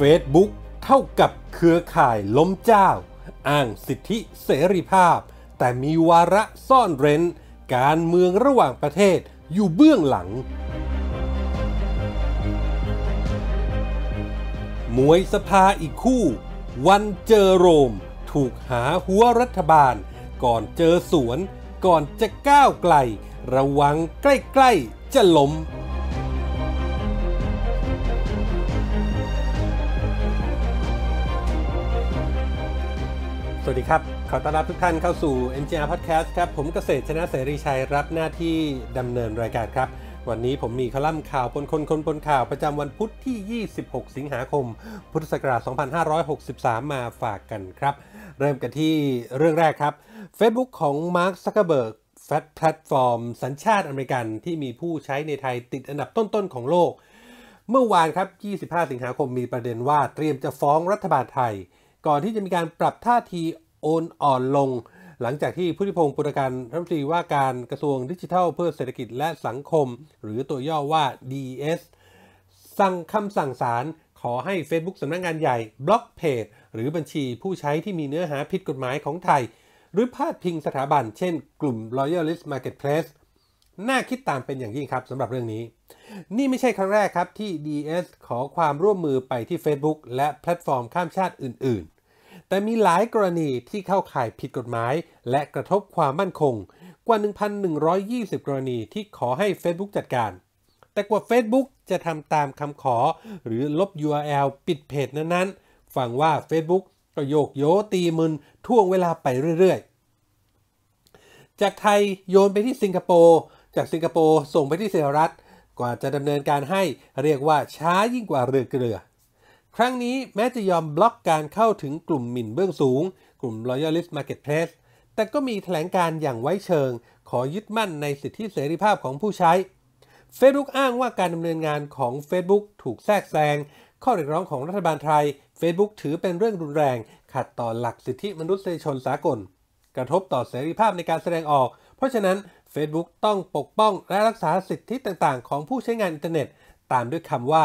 Facebook เท่ากับเครือข่ายล้มเจ้า อ้างสิทธิเสรีภาพ แต่มีวาระซ่อนเร้น การเมืองระหว่างประเทศอยู่เบื้องหลัง มวยสภาอีกคู่ วันเจอโรมถูกหาหัวรัฐบาล ก่อนเจอสวน ก่อนจะก้าวไกล ระวังใกล้ๆจะล้มวัสดีครับ ขอต้อนรับทุกท่านเข้าสู่ NGR Podcast ครับผมเกษตรชนะเสรีชัยรับหน้าที่ดำเนินรายการครับ วันนี้ผมมีคอลัมน์ข่าวปนคนคนปนข่าวประจำวันพุทธที่ 26 สิงหาคม พุทธศักราช 2563 มาฝากกันครับ เริ่มกันที่เรื่องแรกครับ Facebook ของ Mark Zuckerberg แฟแพลตฟอร์มสัญชาติอเมริกันที่มีผู้ใช้ในไทยติดอันดับต้นๆของโลก เมื่อวานครับ 25 สิงหาคมมีประเด็นว่า เตรียมจะฟ้องรัฐบาลไทยก่อนที่จะมีการปรับท่าทีโอนอ่อนลง หลังจากที่พุทธิพงศ์ปุรการรัฐมนตรีว่าการกระทรวงดิจิทัลเพื่อเศรษฐกิจและสังคม หรือตัวย่อว่า DES สั่งคำสั่งศาลขอให้ Facebook สำนักงงานใหญ่บล็อกเพจหรือบัญชีผู้ใช้ที่มีเนื้อหาผิดกฎหมายของไทย หรือพาดพิงสถาบัน เช่นกลุ่ม Loyalist Marketplace น่าคิดตามเป็นอย่างยิ่งครับสำหรับเรื่องนี้ นี่ไม่ใช่ครั้งแรกครับที่ DS ขอความร่วมมือไปที่ Facebook และแพลตฟอร์มข้ามชาติอื่นๆ แต่มีหลายกรณีที่เข้าข่ายผิดกฎหมายและกระทบความมั่นคงกว่า 1,120 กรณีที่ขอให้ Facebook จัดการ แต่กว่า Facebook จะทำตามคำขอ หรือลบ URL ปิดเพจนั้นๆ ฟังว่า Facebook ก็โยกโยตีมึนท่วงเวลาไปเรื่อยๆ จากไทยโยนไปที่สิงคโปร์จากสิงคโปร์ ส่งไปที่สหรัฐกว่าจะดำเนินการให้เรียกว่าช้ายิ่งกว่าเรือเกลือ ครั้งนี้แม้จะยอมบล็อกการเข้าถึงกลุ่มหมิ่นเบื้องสูง กลุ่ม l o y a l i s t Marketplace แต่ก็มีแถลงการอย่างไว้เชิง ขอยึดมั่นในสิทธิเสรีภาพของผู้ใช้ Facebook อ้างว่าการดำเนินงานของ Facebook ถูกแทรกแซงข้อเรียกร้องของรัฐบาลไทย Facebook ถือเป็นเรื่องรุนแรง ขัดต่อหลักสิทธิมนุษยชนสากล กระทบต่อเสรีภาพในการแสดงออก เพราะฉะนั้น Facebook ต้องปกป้องและรักษาสิทธิต่างๆ ของผู้ใช้งานอินเทอร์เน็ต ตามด้วยคำว่า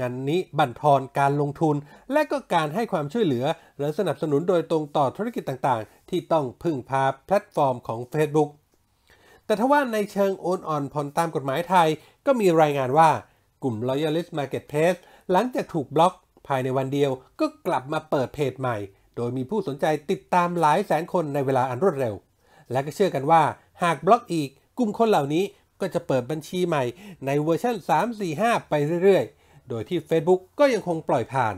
งานนี้บั่นทอนการลงทุน และก็การให้ความช่วยเหลือหรือสนับสนุนโดยตรงต่อธุรกิจต่างๆ ที่ต้องพึ่งพาแพลตฟอร์มของ Facebook แต่ถ้าว่าในเชิงโอนอ่อนผ่อนตามกฎหมายไทย ก็มีรายงานว่ากลุ่ม Loyalist Marketplace หลังจากถูกบล็อกภายในวันเดียว ก็กลับมาเปิดเพจใหม่ โดยมีผู้สนใจติดตามหลายแสนคนในเวลาอันรวดเร็ว และก็เชื่อกันว่าหากบล็อกอีกกลุ่มคนเหล่านี้ก็จะเปิดบัญชีใหม่ในเวอร์ชัน345 ไปเรื่อยๆ โดยที่ Facebook ก็ยังคงปล่อยผ่าน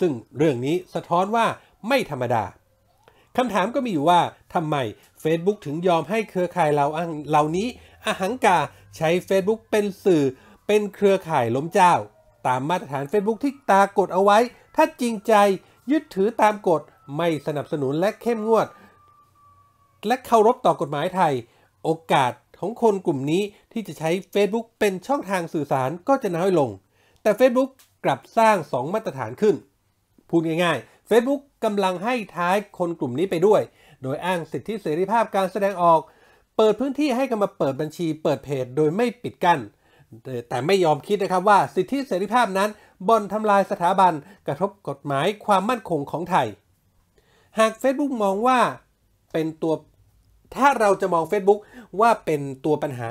ซึ่งเรื่องนี้สะท้อนว่าไม่ธรรมดา คำถามก็มีอยู่ว่าทำไม Facebook ถึงยอมให้เครือข่ายเราเหล่านี้อหังกาใช้ Facebook เป็นสื่อเป็นเครือข่ายล้มเจ้า ตามมาตรฐาน Facebook ที่ตากฎเอาไว้ ถ้าจริงใจยึดถือตามกฎไม่สนับสนุนและเข้มงวดและเคารพต่อกฎหมายไทย โอกาสของคนกลุ่มนี้ที่จะใช้ Facebook เป็นช่องทางสื่อสารก็จะน้อยลง แต่ Facebook กลับสร้าง 2 มาตรฐานขึ้น พูดง่ายๆ Facebook กำลังให้ท้ายคนกลุ่มนี้ไปด้วย โดยอ้างสิทธิเสรีภาพการแสดงออก เปิดพื้นที่ให้กันมาเปิดบัญชีเปิดเพจโดยไม่ปิดกัน้นแต่ไม่ยอมคิดนะครับว่าสิทธิเสรีภาพนั้นบ่นทำลายสถาบันกระทบกฎหมายความมั่นคงของไทย หาก Facebook มองว่าเป็นตัวถ้าเราจะมอง Facebook ว่าเป็นตัวปัญหา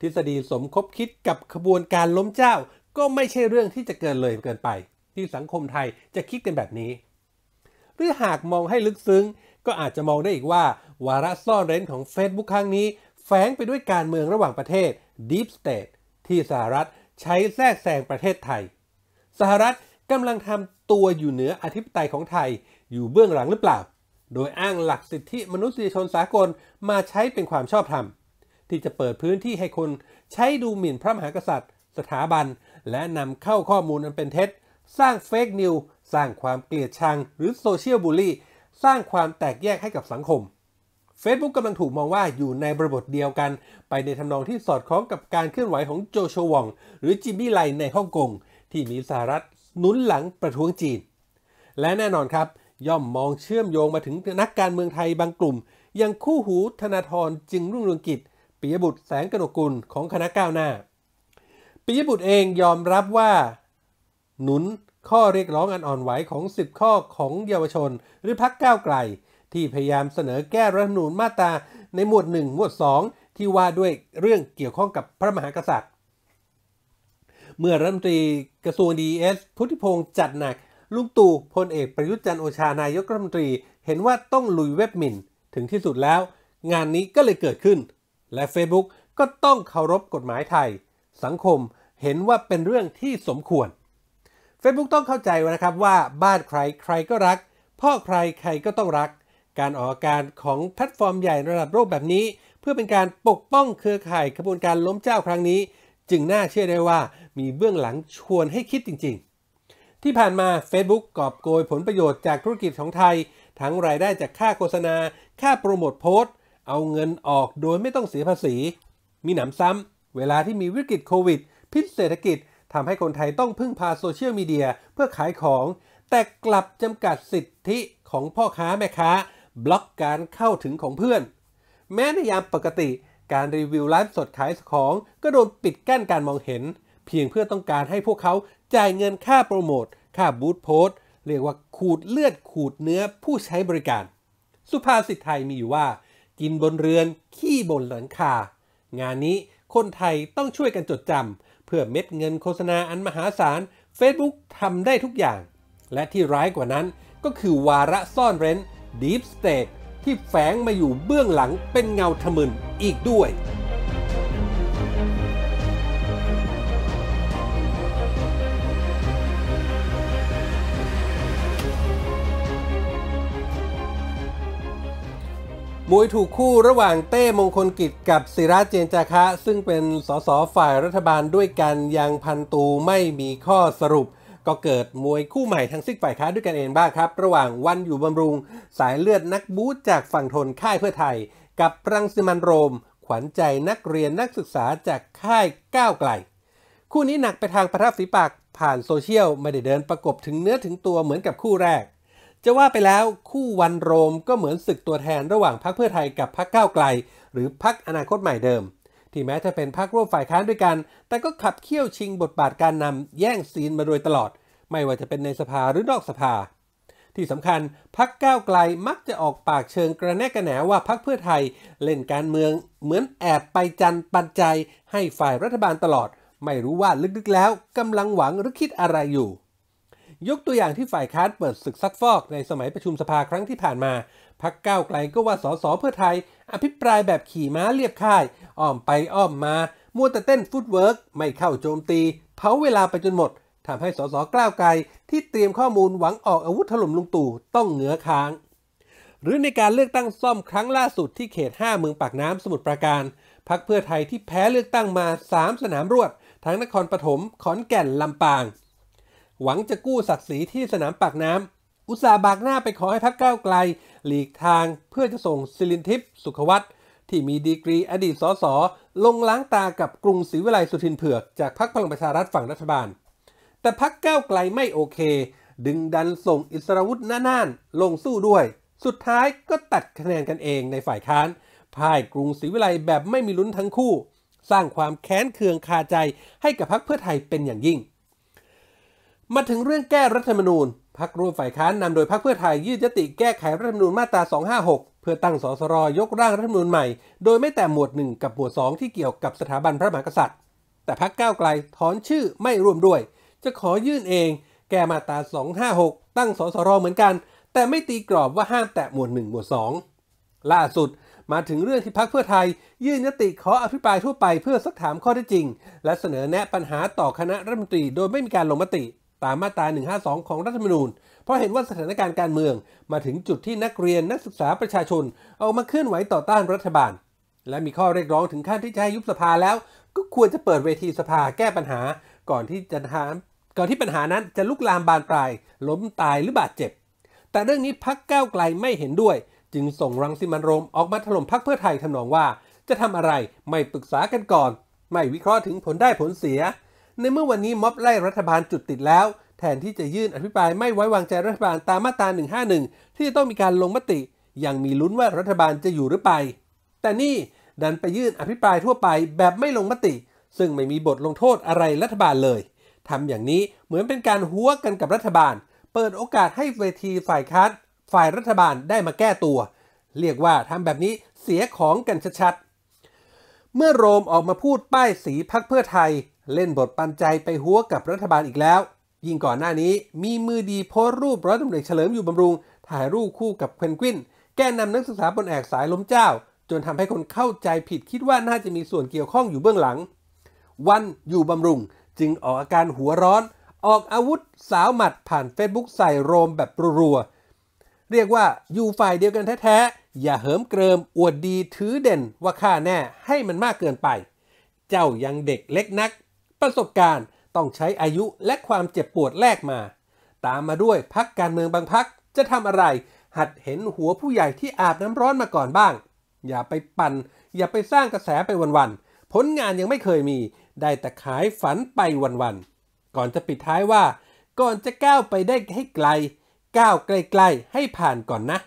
ทฤษฎีสมคบคิดกับขบวนการล้มเจ้า ก็ไม่ใช่เรื่องที่จะเกินเลยเกินไป ที่สังคมไทยจะคิดกันแบบนี้ หรือหากมองให้ลึกซึ้ง ก็อาจจะมองได้อีกว่าวาระซ่อนเร้นของ Facebook ครั้งนี้ แฝงไปด้วยการเมืองระหว่างประเทศ Deep State ที่สหรัฐใช้แทรกแซงประเทศไทย สหรัฐกำลังทำตัวอยู่เหนืออธิปไตยของไทยอยู่เบื้องหลังหรือเปล่าโดยอ้างหลักสิทธิมนุษยชนสากลมาใช้เป็นความชอบธรรม ที่จะเปิดพื้นที่ให้คนใช้ดูหมิ่นพระมหากษัตริย์ สถาบันและนำเข้าข้อมูลอันเป็นเท็จ สร้างเฟกนิวสร้างความเกลียดชัง หรือโซเชียลบูลลี่สร้างความแตกแยกให้กับสังคม Facebook กำลังถูกมองว่าอยู่ในบริบทเดียวกัน ไปในทำนองที่สอดคล้องกับการเคลื่อนไหวของโจโชวองหรือจิมมี่ไลในฮ่องกงที่มีสหรัฐนุนหลังประท้วงจีน และแน่นอนครับย่อมมองเชื่อมโยงมาถึงนักการเมืองไทยบางกลุ่ม อย่างคู่หูธนาธรจึงรุ่งเรืองกิจปิยบุตรแสงกนกุลของคณะก้าวหน้าปิยบุตรเองยอมรับว่า หนุนข้อเรียกร้องอันอ่อนไหวของ 10 ข้อของเยาวชน หรือพักก้าวไกล ที่พยายามเสนอแก้รัฐนูนมาตาในหมวด 1 หมวด 2 ที่ว่าด้วยเรื่องเกี่ยวข้องกับพระมหากษัตริย์ เมื่อรัฐมนตรีกระทรวงดีเอสพุทธิพงศ์จัดหนักลุงตู่พลเอกประยุทธ์จันโอชา นายกรัฐมนตรี เห็นว่าต้องลุยเว็บหมิ่นถึงที่สุดแล้ว งานนี้ก็เลยเกิดขึ้น และ Facebook ก็ต้องเคารพกฎหมายไทย สังคมเห็นว่าเป็นเรื่องที่สมควร Facebook ต้องเข้าใจนะครับว่าบ้านใครใครก็รัก พ่อใคร ใครก็ต้องรัก การออกอาการของแพลตฟอร์มใหญ่ระดับโลกแบบนี้ เพื่อเป็นการปกป้องเครือข่ายขบวนการล้มเจ้าครั้งนี้ จึงน่าเชื่อได้ว่ามีเบื้องหลังชวนให้คิดจริงที่ผ่านมา Facebook กอบโกยผลประโยชน์จากธุรกิจของไทย ทั้งรายได้จากค่าโฆษณา ค่าโปรโมทโพสต์ เอาเงินออกโดยไม่ต้องเสียภาษี มีหนำซ้ำ เวลาที่มีวิกฤตโควิด พิษเศรษฐกิจทำให้คนไทยต้องพึ่งพาโซเชียลมีเดียเพื่อขายของ แต่กลับจำกัดสิทธิของพ่อค้าแม่ค้า บล็อกการเข้าถึงของเพื่อน แม้ในยามปกติการรีวิวร้านสดขายของก็โดนปิดกั้นการมองเห็น เพียงเพื่อต้องการให้พวกเขาจ่ายเงินค่าโปรโมทค่าบูธโพสเรียกว่า ขูดเลือดขูดเนื้อผู้ใช้บริการ สุภาษิตไทยมีอยู่ว่า กินบนเรือนขี้บนหลังคา งานนี้คนไทยต้องช่วยกันจดจำเพื่อเม็ดเงินโฆษณาอันมหาศาล Facebook ทำได้ทุกอย่าง และที่ร้ายกว่านั้นก็คือวาระซ่อนเร้น Deep State ที่แฝงมาอยู่เบื้องหลังเป็นเงาทะมึนอีกด้วยมวยถูกคู่ระหว่างเต้มงคลกิจกับศิราเจนจาคะ ซึ่งเป็นสสฝ่ายรัฐบาลด้วยกันยังพันตูไม่มีข้อสรุป ก็เกิดมวยคู่ใหม่ทั้งซิกฝ่ายค้าด้วยกันเองบ้างครับ ระหว่างวันอยู่บำรุง สายเลือดนักบูธจากฝั่งทนค่ายเพื่อไทย กับรังสิมันโรม ขวัญใจนักเรียนนักศึกษาจากค่ายก้าวไกล คู่นี้หนักไปทางประทับฝีปากผ่านโซเชียลไม่ได้เดินประกบถึงเนื้อถึงตัวเหมือนกับคู่แรกจะว่าไปแล้วคู่วันโรมก็เหมือนศึกตัวแทนระหว่างพรรคเพื่อไทยกับพรรคก้าวไกล หรือพรรคอนาคตใหม่เดิม ที่แม้จะเป็นพรรคร่วมฝ่ายค้านด้วยกัน แต่ก็ขับเคี่ยวชิงบทบาทการนำ แย่งซีนมาโดยตลอด ไม่ว่าจะเป็นในสภาหรือนอกสภา ที่สำคัญพรรคก้าวไกลมักจะออกปากเชิงกระแนกกระแหนว่าพรรคเพื่อไทยเล่นการเมือง เหมือนแอบไปจันปันใจให้ฝ่ายรัฐบาลตลอด ไม่รู้ว่าลึกๆ แล้วกำลังหวังหรือคิดอะไรอยู่ยกตัวอย่างที่ฝ่ายค้านเปิดศึกซักฟอก ในสมัยประชุมสภาครั้งที่ผ่านมา พักก้าวไกลก็ว่าสสเพื่อไทย อภิปรายแบบขี่ม้าเรียบค่ายอ้อมไปอ้อมมา มัวแต่เต้นฟุตเวิร์กไม่เข้าโจมตีเผาเวลาไปจนหมดทำให้สสก้าวไกลที่เตรียมข้อมูลหวังออกอาวุธถล่มลุงตู่ต้องเหนือค้าง หรือในการเลือกตั้งซ่อมครั้งล่าสุดที่เขต 5 เมืองปากน้ำสมุทรปราการพักเพื่อไทยที่แพ้เลือกตั้งมา 3 สนามรวด ทั้งนครปฐมขอนแก่นลำปางหวังจะกู้ศักดิ์ศรีที่สนามปากน้ำ อุตสาบากหน้าไปขอให้พักเก้าไกล หลีกทางเพื่อจะส่งสิรินทิพย์สุขวัตรที่มีดีกรีอดีตสสลงล้างตากับกรุงศรีวิไลสุทินเผือกจากพักพลังประชารัฐฝั่งรัฐบาล แต่พักเก้าไกลไม่โอเค ดึงดันส่งอิสรวุฒินาน่านลงสู้ด้วย สุดท้ายก็ตัดคะแนนกันเองในฝ่ายค้านพ่ายกรุงศรีวิไลแบบไม่มีลุ้นทั้งคู่ สร้างความแค้นเคืองคาใจให้กับพักเพื่อไทยเป็นอย่างยิ่งมาถึงเรื่องแก้รัฐธรรมนูญพักร่วมฝ่ายค้านนำโดยพักเพื่อไทยยื่นยติแก้ไขรัฐธรรมนูญมาตรา256เพื่อตั้งสสรยกร่างรัฐธรรมนูญใหม่โดยไม่แต่หมวด 1 กับหมวด2 ที่เกี่ยวกับสถาบันพระมหากษัตริย์ แต่พักก้าวไกลถอนชื่อไม่ร่วมด้วย จะขอยื่นเองแก้มาตรา256ตั้งสสรเหมือนกัน แต่ไม่ตีกรอบว่าห้ามแตะหมวด1หมวด2ล่าสุดมาถึงเรื่องที่พักเพื่อไทยยื่นยติขออภิปรายทั่วไปเพื่อสักถามข้อเท็จจริง และเสนอแนะปัญหาต่อคณะรัฐมนตรีโดยไม่มีการลงมติตามมาตรา 152 ของรัฐธรรมนูญ เพราะเห็นว่าสถานการณ์การเมือง มาถึงจุดที่นักเรียนนักศึกษาประชาชน เอามาเคลื่อนไหวต่อต้านรัฐบาล และมีข้อเรียกร้องถึงขั้นที่จะให้ยุบสภาแล้วก็ควรจะเปิดเวทีสภาแก้ปัญหาก่อนที่จะหาก่อนที่ปัญหานั้นจะลุกลามบานปลายล้มตายหรือบาดเจ็บ แต่เรื่องนี้พักก้าวไกลไม่เห็นด้วย จึงส่งรังสิมันโรมออกมาถล่มพักเพื่อไทยทำนองว่า จะทำอะไรไม่ปรึกษากันก่อนไม่วิเคราะห์ถึงผลได้ผลเสียในเมื่อวันนี้ม็อบไล่รัฐบาลจุดติดแล้ว แทนที่จะยื่นอภิปรายไม่ไว้วางใจรัฐบาลตามมาตรา151 ที่จะต้องมีการลงมติ ยังมีลุ้นว่ารัฐบาลจะอยู่หรือไป แต่นี่ดันไปยื่นอภิปรายทั่วไปแบบไม่ลงมติ ซึ่งไม่มีบทลงโทษอะไรรัฐบาลเลยทำอย่างนี้เหมือนเป็นการหัวกันกับรัฐบาล เปิดโอกาสให้เวทีฝ่ายค้านฝ่ายรัฐบาลได้มาแก้ตัว เรียกว่าทำแบบนี้เสียของกันชัดๆเมื่อโรมออกมาพูดป้ายสีพักเพื่อไทยเล่นบทปันใจไปหัวกับรัฐบาลอีกแล้ว ยิ่งก่อนหน้านี้ มีมือดีโพสรูปร้อยตำรวจเฉลิมอยู่บำรุง ถ่ายรูปคู่กับเพนกวินแกนนำนักศึกษาบนแอกสายล้มเจ้า จนทำให้คนเข้าใจผิดคิดว่าน่าจะมีส่วนเกี่ยวข้องอยู่เบื้องหลัง วันอยู่บำรุงจึงออกอาการหัวร้อน ออกอาวุธสาวหมัดผ่านเฟซบุ๊กใส่โรมแบบรัวๆ เรียกว่าอยู่ฝ่ายเดียวกันแท้ๆ อย่าเหิมเกริมอวดดีถือเด่น ว่าข้าแน่ให้มันมากเกินไป เจ้ายังเด็กเล็กนักประสบการณ์ต้องใช้อายุและความเจ็บปวดแลกมา ตามมาด้วยพักการเมืองบางพักจะทำอะไรหัดเห็นหัวผู้ใหญ่ที่อาบน้ำร้อนมาก่อนบ้าง อย่าไปปั่นอย่าไปสร้างกระแสไปวันๆผลงานยังไม่เคยมี ได้แต่ขายฝันไปวันๆก่อนจะปิดท้ายว่า ก่อนจะก้าวไปได้ให้ไกล ก้าวไกลๆให้ผ่านก่อนนะ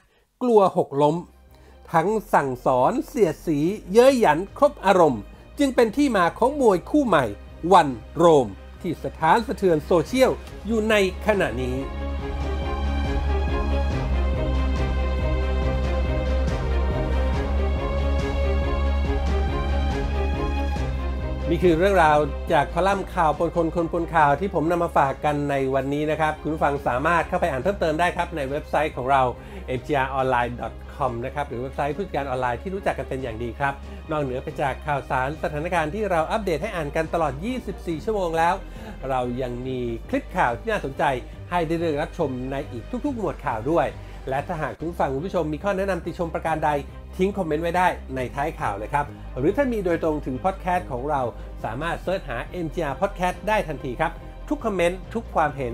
กลัวหกล้ม ทั้งสั่งสอน เสียสี เย้ยหยันครบอารมณ์ จึงเป็นที่มาของมวยคู่ใหม่วันโรมที่สถานสะเทือนโซเชียลอยู่ในขณะนี้นี่คือเรื่องราวจากคอลัมน์ข่าวปนคนคนปนข่าวที่ผมนำมาฝากกันในวันนี้นะครับ คุณฟังสามารถเข้าไปอ่านเพิ่มเติมได้ครับ ในเว็บไซต์ของเรา mgronline .com นะครับหรือเว็บไซต์พืชการออนไลน์ที่รู้จักกันเป็นอย่างดีครับ นอกเหนือไปจากข่าวสารสถานการณ์ที่เราอัปเดตให้อ่านกันตลอด 24 ชั่วโมงแล้ว เรายังมีคลิปข่าวที่น่าสนใจให้ได้เรื่องรับชมในอีกทุกๆหมวดข่าวด้วย และถ้าหากคุณฟังคุณผู้ชมมีข้อแนะนำติชมประการใดทิ้งคอมเมนต์ไว้ได้ในท้ายข่าวนะครับหรือถ้ามีโดยตรงถึงพอดแคสต์ของเราสามารถเสิร์ชหา MGR Podcast ได้ทันทีครับ ทุกคอมเมนต์ทุกความเห็น